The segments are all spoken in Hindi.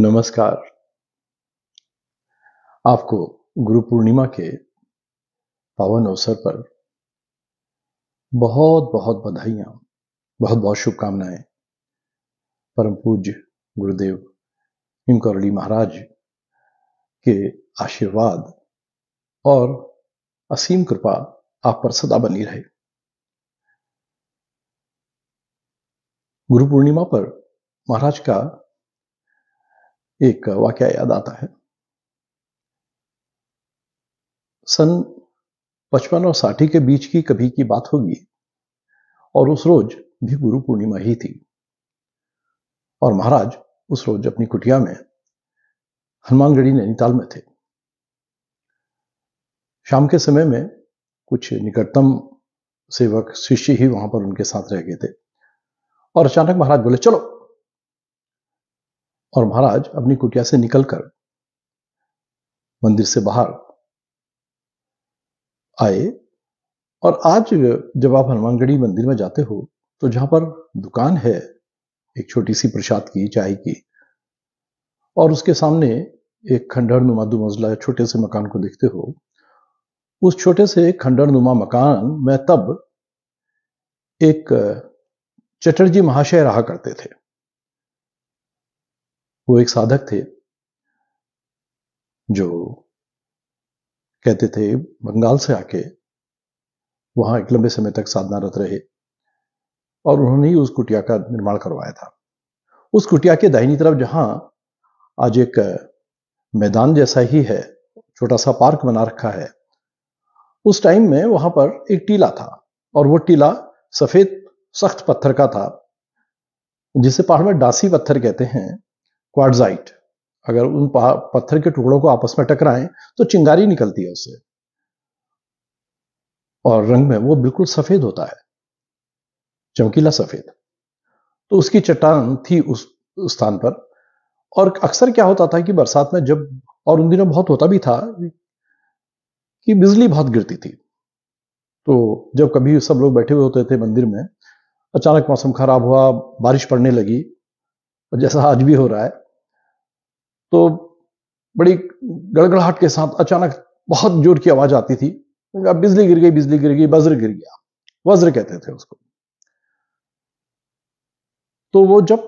नमस्कार आपको गुरु पूर्णिमा के पावन अवसर पर बहुत बहुत बधाइयां बहुत बहुत शुभकामनाएं परम पूज्य गुरुदेव हिमकौरली महाराज के आशीर्वाद और असीम कृपा आप पर सदा बनी रहे गुरु पूर्णिमा पर महाराज का एक वाक्य याद आता है सन पचपन और साठी के बीच की कभी की बात होगी और उस रोज भी गुरु पूर्णिमा ही थी और महाराज उस रोज अपनी कुटिया में हनुमानगढ़ी नैनीताल में थे शाम के समय में कुछ निकटतम सेवक शिष्य ही वहां पर उनके साथ रह गए थे और अचानक महाराज बोले चलो और महाराज अपनी कुटिया से निकलकर मंदिर से बाहर आए और आज जब आप हनुमानगढ़ी मंदिर में जाते हो तो जहां पर दुकान है एक छोटी सी प्रसाद की चाय की और उसके सामने एक खंडहर नुमा दो मंजिला छोटे से मकान को देखते हो उस छोटे से खंडर नुमा मकान में तब एक चटर्जी महाशय रहा करते थे वो एक साधक थे जो कहते थे बंगाल से आके वहां एक लंबे समय तक साधनारत रहे और उन्होंने ही उस कुटिया का निर्माण करवाया था उस कुटिया के दाहिनी तरफ जहां आज एक मैदान जैसा ही है छोटा सा पार्क बना रखा है उस टाइम में वहां पर एक टीला था और वो टीला सफ़ेद सख्त पत्थर का था जिसे पहाड़ में डासी पत्थर कहते हैं क्वार्जाइट अगर उन पत्थर के टुकड़ों को आपस में टकराएं तो चिंगारी निकलती है उससे और रंग में वो बिल्कुल सफेद होता है चमकीला सफेद तो उसकी चट्टान थी उस स्थान पर और अक्सर क्या होता था कि बरसात में जब और उन दिनों बहुत होता भी था कि बिजली बहुत गिरती थी तो जब कभी सब लोग बैठे हुए होते थे मंदिर में अचानक मौसम खराब हुआ बारिश पड़ने लगी जैसा आज भी हो रहा है तो बड़ी गड़गड़ाहट के साथ अचानक बहुत जोर की आवाज आती थी बिजली गिर गई बिजली गिर गई वज्र गिर गया वज्र कहते थे उसको तो वो जब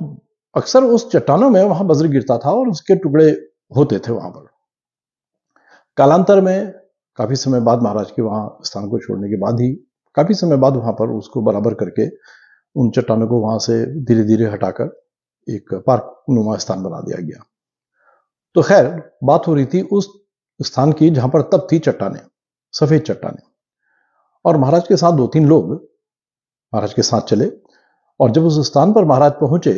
अक्सर उस चट्टानों में वहां वज्र गिरता था और उसके टुकड़े होते थे वहां पर कालांतर में काफी समय बाद महाराज के वहां स्थान को छोड़ने के बाद ही काफी समय बाद वहां पर उसको बराबर करके उन चट्टानों को वहां से धीरे धीरे हटाकर एक पार्क नुमा स्थान बना दिया गया तो खैर बात हो रही थी उस स्थान की जहां पर तब थी चट्टाने सफेद चट्टाने और महाराज के साथ दो तीन लोग महाराज के साथ चले और जब उस स्थान पर महाराज पहुंचे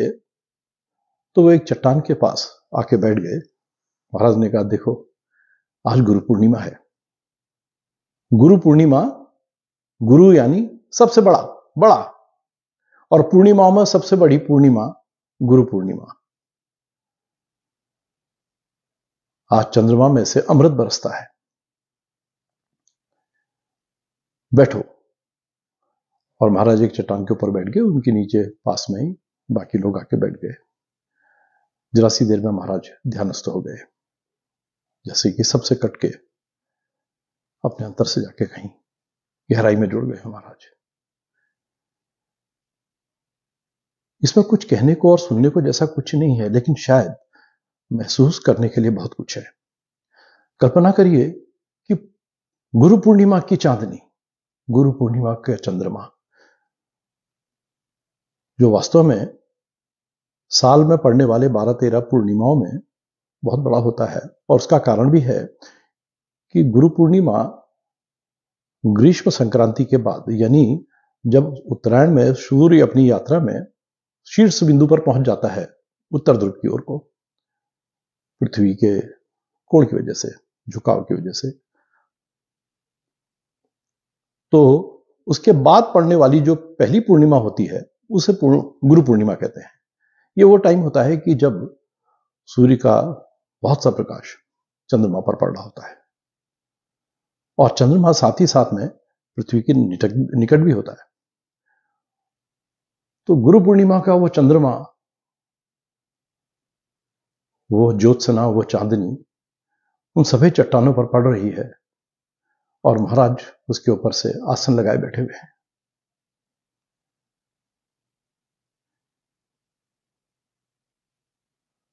तो वो एक चट्टान के पास आके बैठ गए महाराज ने कहा देखो आज गुरु पूर्णिमा है गुरु पूर्णिमा गुरु यानी सबसे बड़ा बड़ा और पूर्णिमाओं में सबसे बड़ी पूर्णिमा गुरु पूर्णिमा आज चंद्रमा में से अमृत बरसता है बैठो और महाराज एक चट्टान के ऊपर बैठ गए उनके नीचे पास में ही बाकी लोग आके बैठ गए जरा सी देर में महाराज ध्यानस्थ हो गए जैसे कि सबसे कटके अपने अंतर से जाके कहीं गहराई में जुड़ गए महाराज इसमें कुछ कहने को और सुनने को जैसा कुछ नहीं है लेकिन शायद महसूस करने के लिए बहुत कुछ है कल्पना करिए कि गुरु पूर्णिमा की चांदनी गुरु पूर्णिमा के चंद्रमा जो वास्तव में साल में पड़ने वाले बारह तेरह पूर्णिमाओं में बहुत बड़ा होता है और उसका कारण भी है कि गुरु पूर्णिमा ग्रीष्म संक्रांति के बाद यानी जब उत्तरायण में सूर्य अपनी यात्रा में शीर्ष बिंदु पर पहुंच जाता है उत्तर ध्रुव की ओर को पृथ्वी के कोण की वजह से झुकाव की वजह से तो उसके बाद पड़ने वाली जो पहली पूर्णिमा होती है उसे गुरु पूर्णिमा कहते हैं ये वो टाइम होता है कि जब सूर्य का बहुत सा प्रकाश चंद्रमा पर पड़ रहा होता है और चंद्रमा साथ ही साथ में पृथ्वी के निकट भी होता है तो गुरु पूर्णिमा का वो चंद्रमा वो ज्योत्सना वो चांदनी उन सभी चट्टानों पर पड़ रही है और महाराज उसके ऊपर से आसन लगाए बैठे हुए हैं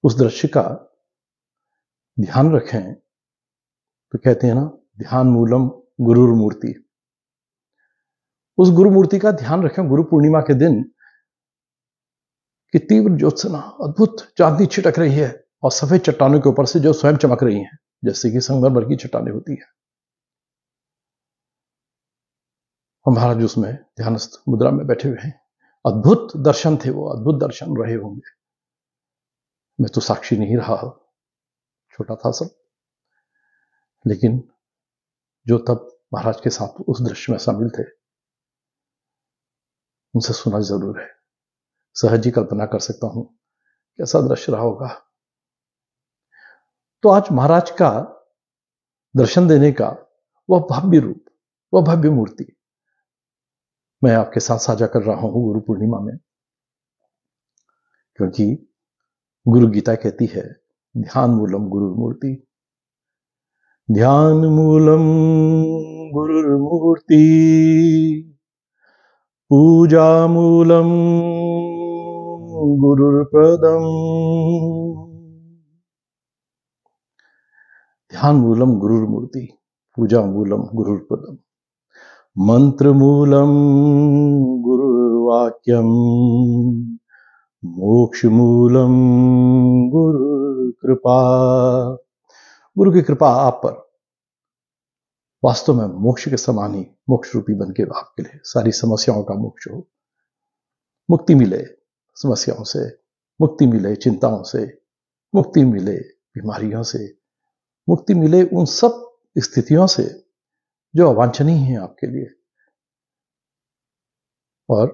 उस दृश्य का ध्यान रखें तो कहते हैं ना ध्यान मूलम गुरुर मूर्ति उस गुरु मूर्ति का ध्यान रखें गुरु पूर्णिमा के दिन कि तीव्र ज्योत्सना अद्भुत चांदनी छिटक रही है और सफ़ेद चट्टानों के ऊपर से जो स्वयं चमक रही हैं जैसे कि संगमरमर की चट्टाने होती है महाराज उसमें ध्यानस्थ मुद्रा में बैठे हुए हैं अद्भुत दर्शन थे वो अद्भुत दर्शन रहे होंगे मैं तो साक्षी नहीं रहा छोटा था सब लेकिन जो तब महाराज के साथ उस दृश्य में शामिल थे उनसे सुना जरूर है सहज ही कल्पना कर सकता हूं कैसा दृश्य रहा होगा तो आज महाराज का दर्शन देने का वह भव्य रूप वह भव्य मूर्ति मैं आपके साथ साझा कर रहा हूं गुरु पूर्णिमा में क्योंकि गुरु गीता कहती है ध्यान मूलम गुरु मूर्ति ध्यान मूलम गुरु मूर्ति पूजा मूलम गुरुप्रदम ध्यान मूलम गुरुर्मूर्ति मूर्ति पूजा मूलम गुरुर्पदम मंत्र मूलम गुरुर्वाक्यम मोक्ष मूलम गुरु कृपा गुरु की कृपा आप पर वास्तव में मोक्ष के समान ही मोक्ष रूपी बन के आपके लिए सारी समस्याओं का मोक्ष हो मुक्ति मिले समस्याओं से मुक्ति मिले चिंताओं से मुक्ति मिले बीमारियों से मुक्ति मिले उन सब स्थितियों से जो अवांछनीय हैं आपके लिए और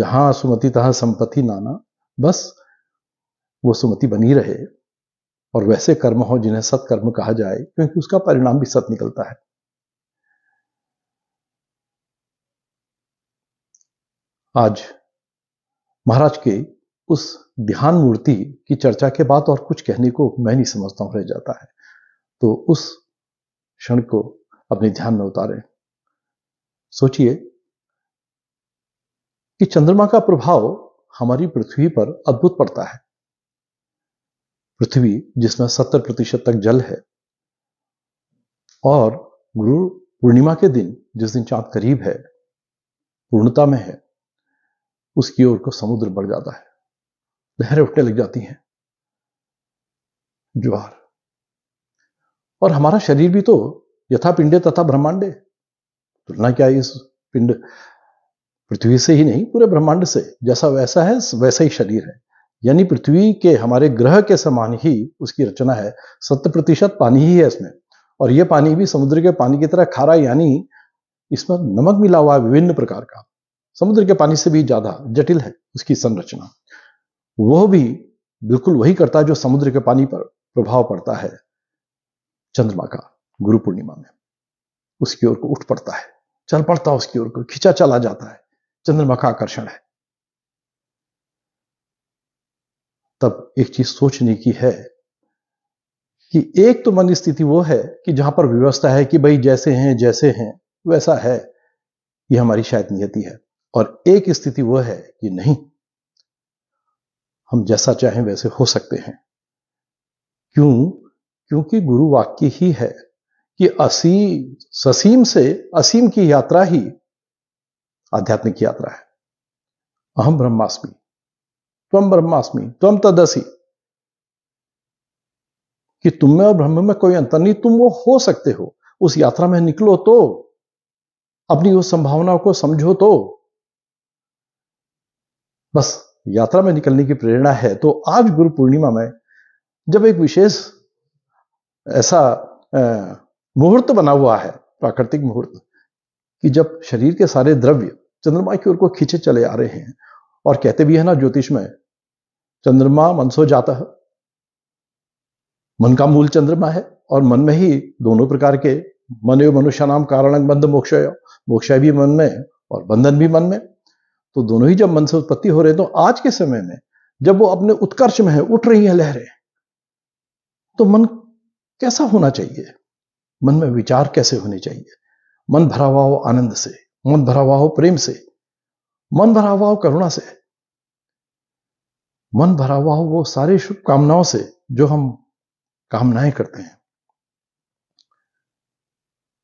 जहां सुमति तहा संपत्ति नाना बस वो सुमति बनी रहे और वैसे कर्म हो जिन्हें सत्कर्म कहा जाए क्योंकि उसका परिणाम भी सत निकलता है आज महाराज के उस ध्यान मूर्ति की चर्चा के बाद और कुछ कहने को मैं नहीं समझता हूं रह जाता है तो उस क्षण को अपने ध्यान में उतारें सोचिए कि चंद्रमा का प्रभाव हमारी पृथ्वी पर अद्भुत पड़ता है पृथ्वी जिसमें सत्तर प्रतिशत तक जल है और गुरु पूर्णिमा के दिन जिस दिन चांद करीब है पूर्णता में है उसकी ओर को समुद्र बढ़ जाता है लहरें उठने लग जाती हैं ज्वार और हमारा शरीर भी तो यथा पिंडे तथा ब्रह्मांडे तुलना क्या है इस पिंड पृथ्वी से ही नहीं पूरे ब्रह्मांड से जैसा वैसा है वैसा ही शरीर है यानी पृथ्वी के हमारे ग्रह के समान ही उसकी रचना है सत प्रतिशत पानी ही है इसमें और ये पानी भी समुद्र के पानी की तरह खारा यानी इसमें नमक मिला हुआ है विभिन्न प्रकार का समुद्र के पानी से भी ज्यादा जटिल है उसकी संरचना वह भी बिल्कुल वही करता है जो समुद्र के पानी पर प्रभाव पड़ता है चंद्रमा का गुरु पूर्णिमा में उसकी ओर को उठ पड़ता है चल पड़ता है उसकी ओर को खिंचा चला जाता है चंद्रमा का आकर्षण है तब एक चीज सोचने की है कि एक तो मन स्थिति वो है कि जहां पर व्यवस्था है कि भाई जैसे हैं जैसे हैं वैसा है ये हमारी शायद नियति है और एक स्थिति वो है कि नहीं हम जैसा चाहें वैसे हो सकते हैं क्यों क्योंकि गुरु वाक्य ही है कि असीम ससीम से असीम की यात्रा ही आध्यात्मिक यात्रा है अहम ब्रह्मास्मि तुम ब्रह्मास्मि तुम तदसी कि तुम में और ब्रह्म में कोई अंतर नहीं तुम वो हो सकते हो उस यात्रा में निकलो तो अपनी उस संभावनाओं को समझो तो बस यात्रा में निकलने की प्रेरणा है तो आज गुरु पूर्णिमा में जब एक विशेष ऐसा मुहूर्त बना हुआ है प्राकृतिक मुहूर्त कि जब शरीर के सारे द्रव्य चंद्रमा की ओर को खींचे चले आ रहे हैं और कहते भी है ना ज्योतिष में चंद्रमा मन सो जाता है मन का मूल चंद्रमा है और मन में ही दोनों प्रकार के मन एवं मनुष्य नाम कारण बंध मोक्ष मोक्ष भी मन में और बंधन भी मन में तो दोनों ही जब मन से उत्पत्ति हो रहे तो आज के समय में जब वो अपने उत्कर्ष में है उठ रही है लहरें तो मन कैसा होना चाहिए मन में विचार कैसे होने चाहिए मन भरा हुआ हो आनंद से मन भरा हुआ हो प्रेम से मन भरा हुआ हो करुणा से मन भरा हुआ हो वो सारी शुभकामनाओं से जो हम कामनाएं करते हैं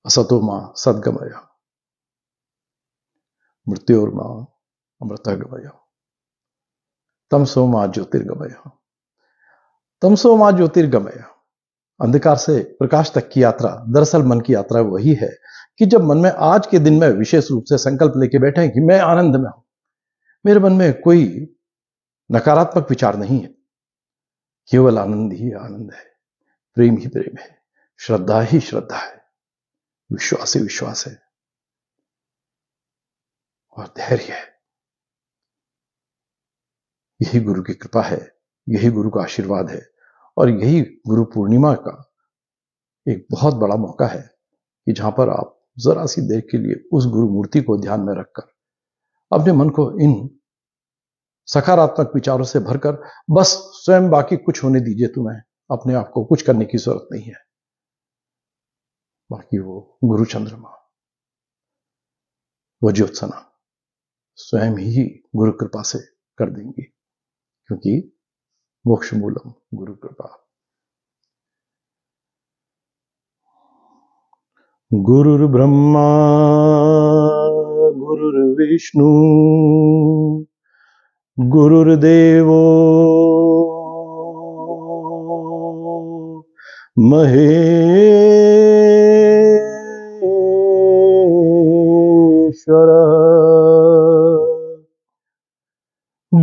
असतो मां सदगमय मृत्यु मां अमृता गमय तमसो मां ज्योतिर्गमय तमसो मां ज्योतिर्गमय अंधकार से प्रकाश तक की यात्रा दरअसल मन की यात्रा वही है कि जब मन में आज के दिन में विशेष रूप से संकल्प लेके बैठे कि मैं आनंद में हूं मेरे मन में कोई नकारात्मक विचार नहीं है केवल आनंद ही आनंद है प्रेम ही प्रेम है श्रद्धा ही श्रद्धा है विश्वास ही विश्वास है और धैर्य है यही गुरु की कृपा है यही गुरु का आशीर्वाद है और यही गुरु पूर्णिमा का एक बहुत बड़ा मौका है कि जहां पर आप जरा सी देर के लिए उस गुरु मूर्ति को ध्यान में रखकर अपने मन को इन सकारात्मक विचारों से भरकर बस स्वयं बाकी कुछ होने दीजिए तुम्हें अपने आप को कुछ करने की जरूरत नहीं है बाकी वो गुरु चंद्रमा वो ज्योत्सना स्वयं ही गुरु कृपा से कर देंगे क्योंकि मोक्षमूलम गुरु कृपा गुरुर्ब्रह्मा गुरुर्विष्णु गुरुर्देव महेश्वर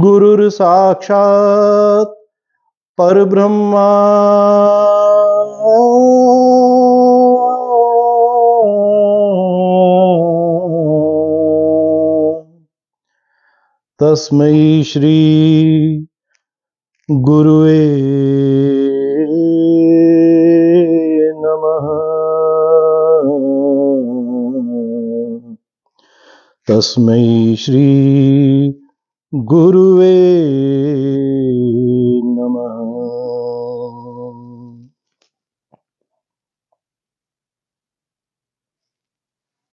गुरुर्साक्षात् पर ब्रह्मा तस्म श्री गुरुवे नमः तस्मै श्री गुरुवे